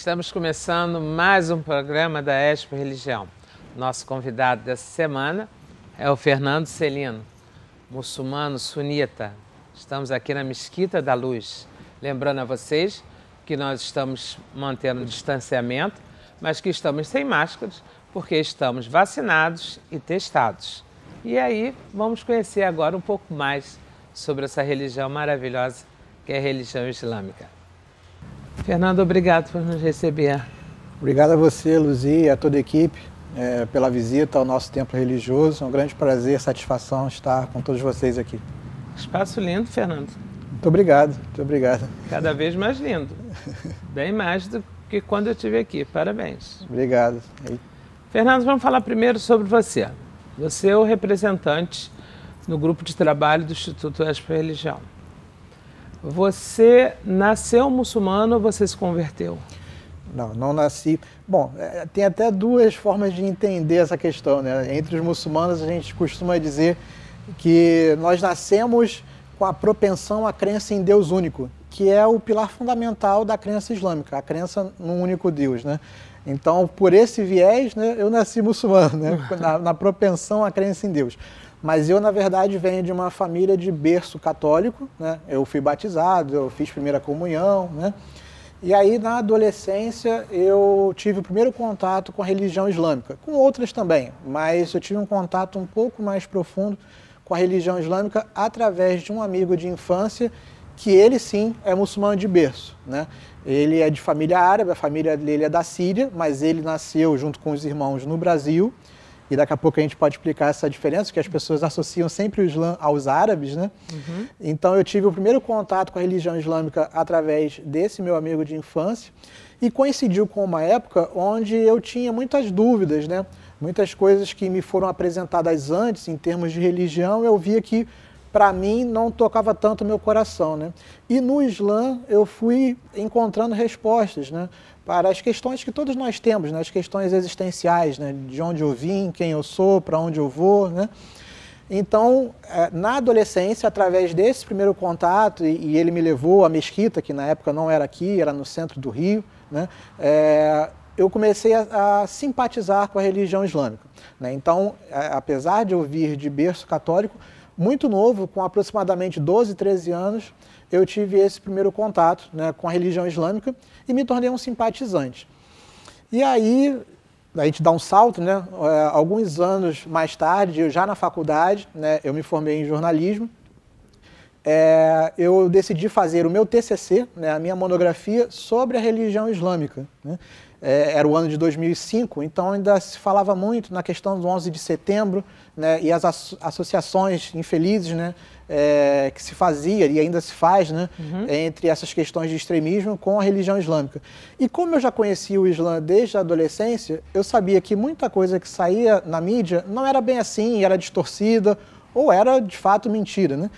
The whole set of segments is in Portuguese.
Estamos começando mais um programa da Expo Religião. Nosso convidado dessa semana é o Fernando Celino, muçulmano sunita. Estamos aqui na Mesquita da Luz. Lembrando a vocês que nós estamos mantendo o distanciamento, mas que estamos sem máscaras porque estamos vacinados e testados. E aí vamos conhecer agora um pouco mais sobre essa religião maravilhosa que é a religião islâmica. Fernando, obrigado por nos receber. Obrigado a você, Luzia, e a toda a equipe é, pela visita ao nosso templo religioso. É um grande prazer, satisfação estar com todos vocês aqui. Espaço lindo, Fernando. Muito obrigado, muito obrigado. Cada vez mais lindo. Bem mais do que quando eu estive aqui. Parabéns. Obrigado. E... Fernando, vamos falar primeiro sobre você. Você é o representante no grupo de trabalho do Instituto Expo Religião. Você nasceu muçulmano ou você se converteu? Não, não nasci. Bom, é, tem até duas formas de entender essa questão, né? Entre os muçulmanos a gente costuma dizer que nós nascemos com a propensão à crença em Deus único, que é o pilar fundamental da crença islâmica, a crença num único Deus, né? Então, por esse viés, né, eu nasci muçulmano, né? na, na propensão à crença em Deus. Mas eu, na verdade, venho de uma família de berço católico, né? Eu fui batizado, eu fiz primeira comunhão, né? E aí, na adolescência, eu tive o primeiro contato com a religião islâmica, com outras também, mas eu tive um contato um pouco mais profundo com a religião islâmica através de um amigo de infância que ele sim é muçulmano de berço, né? Ele é de família árabe, a família dele é da Síria, mas ele nasceu junto com os irmãos no Brasil e daqui a pouco a gente pode explicar essa diferença, que as pessoas associam sempre o Islã aos árabes, né? Uhum. Então eu tive o primeiro contato com a religião islâmica através desse meu amigo de infância e coincidiu com uma época onde eu tinha muitas dúvidas, né? Muitas coisas que me foram apresentadas antes em termos de religião, eu via que para mim não tocava tanto meu coração, né? E no Islã eu fui encontrando respostas, né? Para as questões que todos nós temos, né? As questões existenciais, né? De onde eu vim, quem eu sou, para onde eu vou, né? Então, eh, na adolescência, através desse primeiro contato, e ele me levou à mesquita, que na época não era aqui, era no centro do Rio, né? É, eu comecei a, a, simpatizar com a religião islâmica. Né? Então, eh, apesar de eu vir de berço católico, muito novo, com aproximadamente 12, 13 anos, eu tive esse primeiro contato né, com a religião islâmica e me tornei um simpatizante. E aí, a gente dá um salto, né? É, alguns anos mais tarde, eu já na faculdade, né, eu me formei em jornalismo é, eu decidi fazer o meu TCC, né, a minha monografia, sobre a religião islâmica. Né? É, era o ano de 2005, então ainda se falava muito na questão do 11 de setembro né, e as associações infelizes né, é, que se fazia e ainda se faz né, uhum. entre essas questões de extremismo com a religião islâmica. E como eu já conhecia o Islã desde a adolescência, eu sabia que muita coisa que saía na mídia não era bem assim, era distorcida ou era de fato mentira. Né?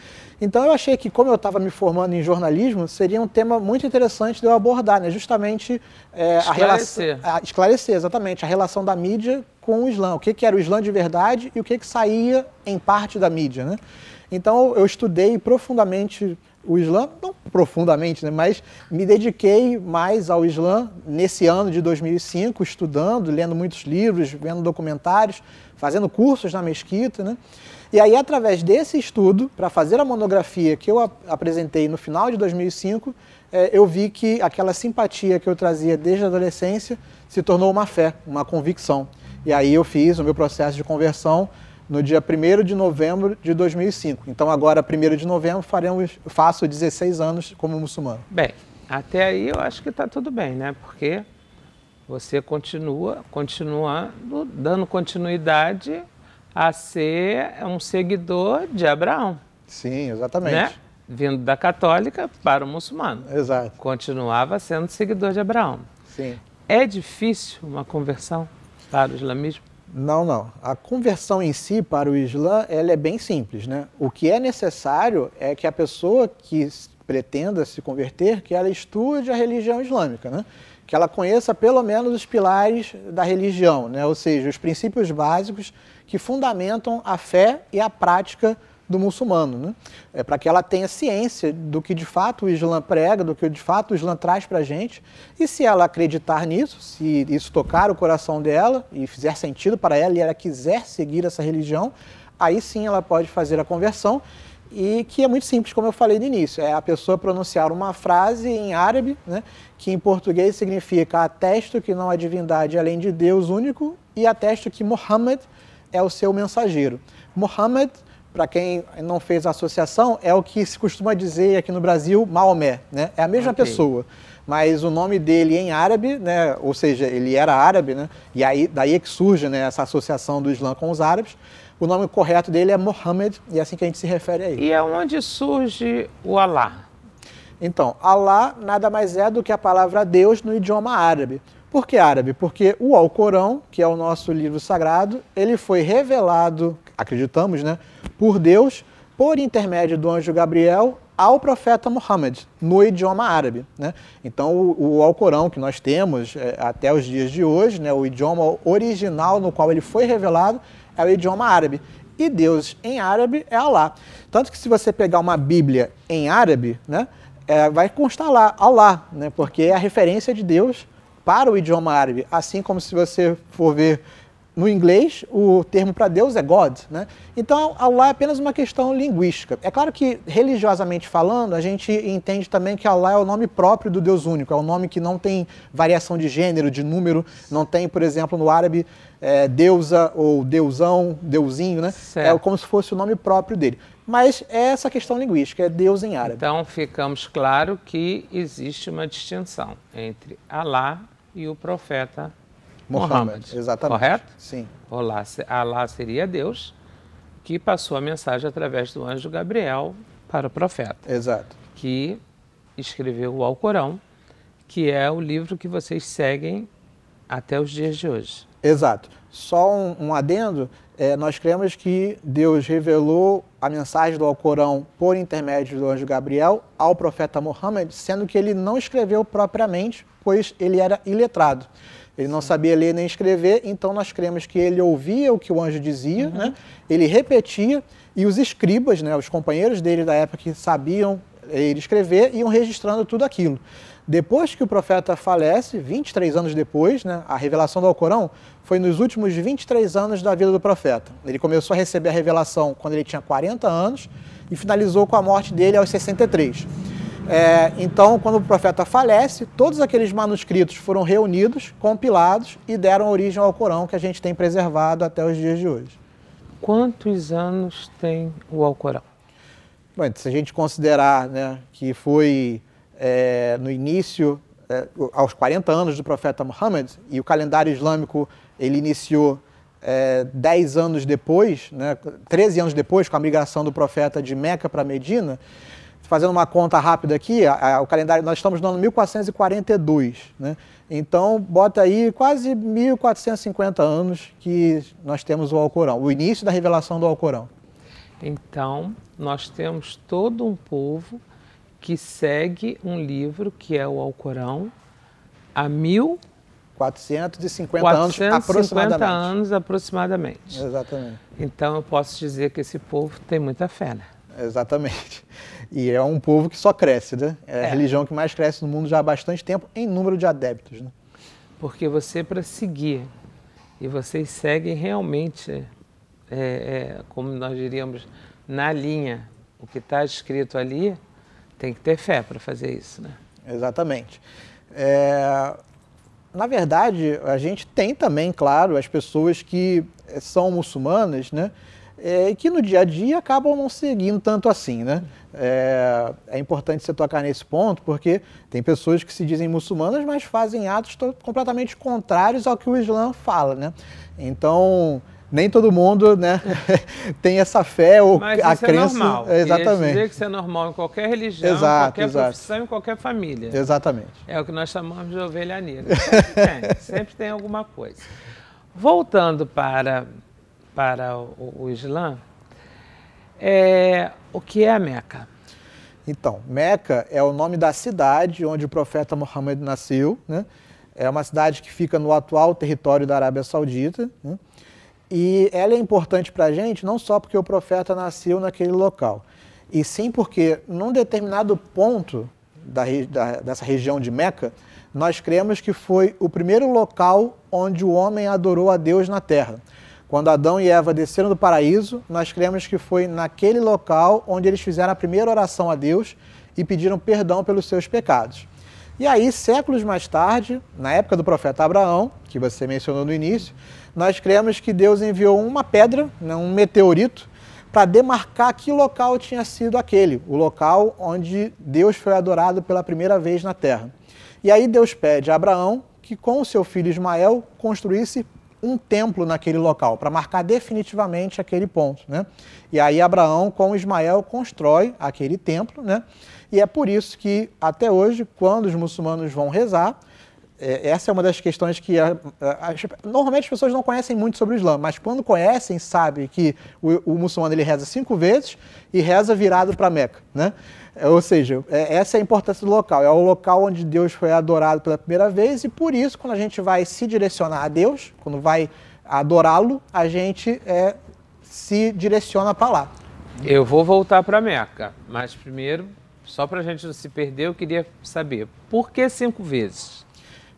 Então eu achei que, como eu estava me formando em jornalismo, seria um tema muito interessante de eu abordar, né? justamente é, esclarecer. a relação. Esclarecer, exatamente, a relação da mídia com o Islã. O que, que era o Islã de verdade e o que, que saía em parte da mídia. Né? Então eu estudei profundamente o Islã, não profundamente, né, mas me dediquei mais ao Islã nesse ano de 2005, estudando, lendo muitos livros, vendo documentários, fazendo cursos na mesquita, né? E aí, através desse estudo, para fazer a monografia que eu apresentei no final de 2005, é, eu vi que aquela simpatia que eu trazia desde a adolescência se tornou uma fé, uma convicção. E aí eu fiz o meu processo de conversão no dia 1 de novembro de 2005. Então, agora, 1 de novembro, faremos, faço 16 anos como muçulmano. Bem, até aí eu acho que está tudo bem, né? Porque você continua, continua dando continuidade a ser um seguidor de Abraão. Sim, exatamente. Né? Vindo da católica para o muçulmano. Exato. Continuava sendo seguidor de Abraão. Sim. É difícil uma conversão para o islamismo? Não, não. A conversão em si para o Islã ela é bem simples, né? O que é necessário é que a pessoa que pretenda se converter, que ela estude a religião islâmica, né? Que ela conheça pelo menos os pilares da religião, né? Ou seja, os princípios básicos que fundamentam a fé e a prática do muçulmano, né? é, para que ela tenha ciência do que de fato o Islã prega, do que de fato o Islã traz para a gente, e se ela acreditar nisso, se isso tocar o coração dela e fizer sentido para ela e ela quiser seguir essa religião, aí sim ela pode fazer a conversão e que é muito simples, como eu falei no início, é a pessoa pronunciar uma frase em árabe, né, que em português significa atesto que não há divindade além de Deus único e atesto que Muhammad é o seu mensageiro. Muhammad, para quem não fez a associação, é o que se costuma dizer aqui no Brasil Maomé, né? É a mesma okay. pessoa. Mas o nome dele em árabe, né? ou seja, ele era árabe, né? e aí, daí é que surge né, essa associação do Islã com os árabes. O nome correto dele é Mohammed, e é assim que a gente se refere a ele. E aonde é surge o Alá? Então, Alá nada mais é do que a palavra Deus no idioma árabe. Por que árabe? Porque o Alcorão, que é o nosso livro sagrado, ele foi revelado, acreditamos, né, por Deus, por intermédio do anjo Gabriel, ao profeta Muhammad, no idioma árabe. Né? Então, o, o Alcorão que nós temos é, até os dias de hoje, né, o idioma original no qual ele foi revelado é o idioma árabe. E Deus em árabe é Alá. Tanto que se você pegar uma Bíblia em árabe, né, é, vai constar lá, Alá, né, porque é a referência de Deus para o idioma árabe, assim como se você for ver no inglês, o termo para Deus é God. Né? Então, Allah é apenas uma questão linguística. É claro que, religiosamente falando, a gente entende também que Allah é o nome próprio do Deus único, é um nome que não tem variação de gênero, de número, não tem, por exemplo, no árabe, é, deusa ou deusão, deusinho, né? É certo. É como se fosse o nome próprio dele. Mas é essa questão linguística, é Deus em árabe. Então, ficamos claro que existe uma distinção entre Allah e o profeta Muhammad. Exatamente. Correto? Sim. Olá, Alá seria Deus que passou a mensagem através do anjo Gabriel para o profeta. Exato. Que escreveu o Alcorão, que é o livro que vocês seguem até os dias de hoje. Exato. Só um, um adendo, é, nós cremos que Deus revelou a mensagem do Alcorão por intermédio do anjo Gabriel ao profeta Mohammed, sendo que ele não escreveu propriamente, pois ele era iletrado. Ele não sabia ler nem escrever, então nós cremos que ele ouvia o que o anjo dizia, uhum. né? ele repetia, e os escribas, né, os companheiros dele da época que sabiam eh, ele escrever, iam registrando tudo aquilo. Depois que o profeta falece, 23 anos depois, né, a revelação do Alcorão foi nos últimos 23 anos da vida do profeta. Ele começou a receber a revelação quando ele tinha 40 anos e finalizou com a morte dele aos 63. É, então, quando o profeta falece, todos aqueles manuscritos foram reunidos, compilados e deram origem ao Alcorão que a gente tem preservado até os dias de hoje. Quantos anos tem o Alcorão? Bom, se a gente considerar né, que foi é, no início, é, aos 40 anos do profeta Muhammad, e o calendário islâmico ele iniciou é, 10 anos depois, né, 13 anos depois, com a migração do profeta de Meca para Medina, fazendo uma conta rápida aqui, a, a, o calendário, nós estamos no ano 1442, né? então bota aí quase 1450 anos que nós temos o Alcorão, o início da revelação do Alcorão. Então, nós temos todo um povo que segue um livro que é o Alcorão há mil 450 anos aproximadamente. anos aproximadamente. Exatamente. Então eu posso dizer que esse povo tem muita fé, né? Exatamente. E é um povo que só cresce, né? É, é. a religião que mais cresce no mundo já há bastante tempo em número de adeptos, né? Porque você para seguir e vocês seguem realmente, é, é, como nós diríamos, na linha o que está escrito ali tem que ter fé para fazer isso, né? Exatamente. É, na verdade, a gente tem também, claro, as pessoas que eh, são muçulmanas, né? Eh, e é, que no dia a dia acabam não seguindo tanto assim, né? É, é, importante você tocar nesse ponto, porque tem pessoas que se dizem muçulmanas, mas fazem atos completamente contrários ao que o Islã fala, né? Então, nem todo mundo né, tem essa fé ou Mas a é crença. É normal. Exatamente. Dizer que isso é normal em qualquer religião, exato, em qualquer exato. profissão, em qualquer família. Exatamente. É o que nós chamamos de ovelha negra. Sempre tem, sempre tem alguma coisa. Voltando para, para o, o Islã, é, o que é a Meca? Então, Meca é o nome da cidade onde o profeta Muhammad nasceu. Né? É uma cidade que fica no atual território da Arábia Saudita. Né? E ela é importante para a gente não só porque o profeta nasceu naquele local, e sim porque num determinado ponto da, da, dessa região de Meca, nós cremos que foi o primeiro local onde o homem adorou a Deus na terra. Quando Adão e Eva desceram do paraíso, nós cremos que foi naquele local onde eles fizeram a primeira oração a Deus e pediram perdão pelos seus pecados. E aí, séculos mais tarde, na época do profeta Abraão, que você mencionou no início, nós cremos que Deus enviou uma pedra, né, um meteorito, para demarcar que local tinha sido aquele, o local onde Deus foi adorado pela primeira vez na terra. E aí Deus pede a Abraão que com seu filho Ismael construísse um templo naquele local, para marcar definitivamente aquele ponto. Né? E aí Abraão com Ismael constrói aquele templo, né? e é por isso que até hoje, quando os muçulmanos vão rezar, é, essa é uma das questões que a, a, a, normalmente as pessoas não conhecem muito sobre o Islã, mas quando conhecem, sabem que o, o muçulmano ele reza cinco vezes e reza virado para Meca, né? É, ou seja, é, essa é a importância do local. É o local onde Deus foi adorado pela primeira vez e por isso, quando a gente vai se direcionar a Deus, quando vai adorá-lo, a gente é, se direciona para lá. Eu vou voltar para Meca, mas primeiro, só para a gente não se perder, eu queria saber por que cinco vezes?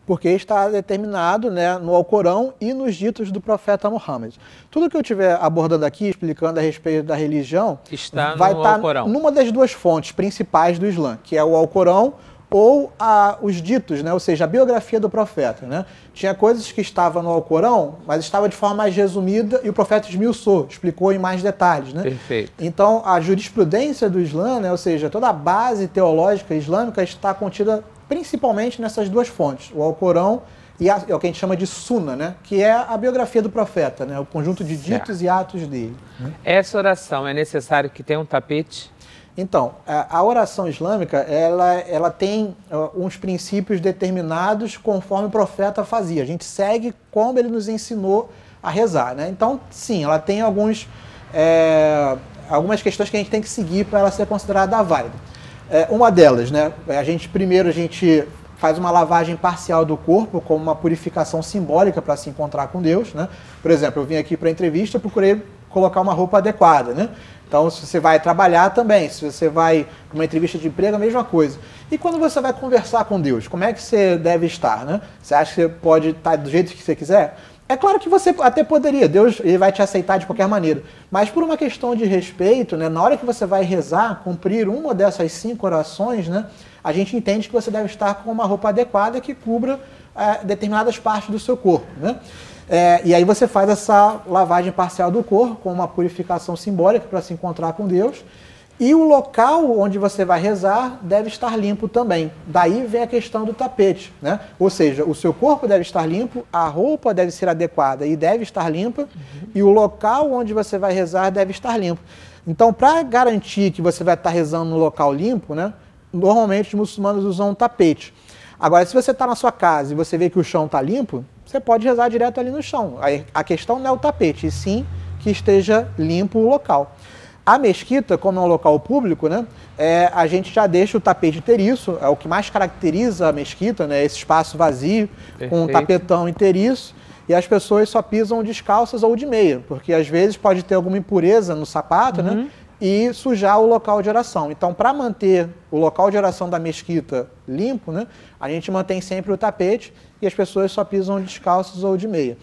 porque está determinado né, no Alcorão e nos ditos do profeta Muhammad. Tudo que eu estiver abordando aqui, explicando a respeito da religião, está vai estar tá Alcorão. numa das duas fontes principais do Islã, que é o Alcorão ou a, os ditos, né? ou seja, a biografia do profeta. Né? Tinha coisas que estavam no Alcorão, mas estava de forma mais resumida e o profeta esmiuçou, explicou em mais detalhes. Né? Perfeito. Então, a jurisprudência do Islã, né? ou seja, toda a base teológica islâmica está contida principalmente nessas duas fontes, o Alcorão e a, é o que a gente chama de Suna, né? que é a biografia do profeta, né? o conjunto de ditos certo. e atos dele. Né? Essa oração é necessário que tenha um tapete? Então, a, oração islâmica ela, ela tem uns princípios determinados conforme o profeta fazia. A gente segue como ele nos ensinou a rezar. Né? Então, sim, ela tem alguns, é, algumas questões que a gente tem que seguir para ela ser considerada válida. É, uma delas, né? É, a gente primeiro a gente faz uma lavagem parcial do corpo como uma purificação simbólica para se encontrar com Deus, né? Por exemplo, eu vim aqui para entrevista, procurei colocar uma roupa adequada, né? Então, se você vai trabalhar também, se você vai para uma entrevista de emprego, a mesma coisa. E quando você vai conversar com Deus, como é que você deve estar, né? Você acha que você pode estar do jeito que você quiser? É claro que você até poderia, Deus ele vai te aceitar de qualquer maneira. Mas por uma questão de respeito, né, na hora que você vai rezar, cumprir uma dessas cinco orações, né, a gente entende que você deve estar com uma roupa adequada que cubra é, determinadas partes do seu corpo. Né? É, e aí você faz essa lavagem parcial do corpo com uma purificação simbólica para se encontrar com Deus e o local onde você vai rezar deve estar limpo também. Daí vem a questão do tapete, né? Ou seja, o seu corpo deve estar limpo, a roupa deve ser adequada e deve estar limpa, uhum. e o local onde você vai rezar deve estar limpo. Então, para garantir que você vai estar rezando no local limpo, né? Normalmente os muçulmanos usam um tapete. Agora, se você está na sua casa e você vê que o chão está limpo, você pode rezar direto ali no chão. A questão não é o tapete, e sim que esteja limpo o local. A mesquita, como é um local público, né, é, a gente já deixa o tapete inteiriço, é o que mais caracteriza a mesquita, né, esse espaço vazio, Perfeito. com um tapetão inteiriço, e as pessoas só pisam descalças ou de meia, porque às vezes pode ter alguma impureza no sapato, né, uhum. né? E sujar o local de oração. Então, para manter o local de oração da mesquita limpo, né, a gente mantém sempre o tapete e as pessoas só pisam descalças ou de meia.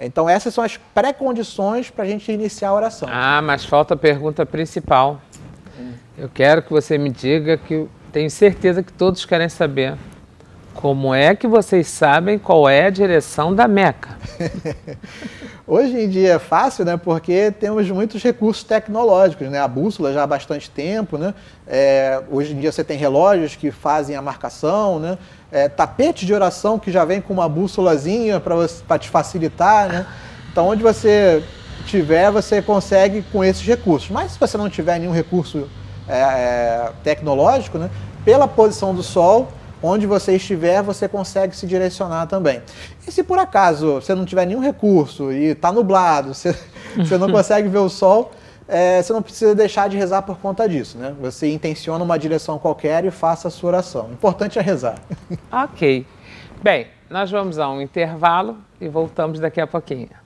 Então, essas são as pré-condições para a gente iniciar a oração. Ah, mas falta a pergunta principal. Eu quero que você me diga que tenho certeza que todos querem saber. Como é que vocês sabem qual é a direção da Meca? Hoje em dia é fácil, né? Porque temos muitos recursos tecnológicos, né? A bússola já há bastante tempo, né? É, hoje em dia você tem relógios que fazem a marcação, né? é, tapete de oração que já vem com uma bússolazinha para te facilitar, né? Então, onde você tiver, você consegue com esses recursos. Mas se você não tiver nenhum recurso é, é, tecnológico, né? pela posição do Sol, onde você estiver, você consegue se direcionar também. E se por acaso você não tiver nenhum recurso e está nublado, você, você não consegue ver o Sol, é, você não precisa deixar de rezar por conta disso, né? Você intenciona uma direção qualquer e faça a sua oração. O importante é rezar. Ok. Bem, nós vamos a um intervalo e voltamos daqui a pouquinho.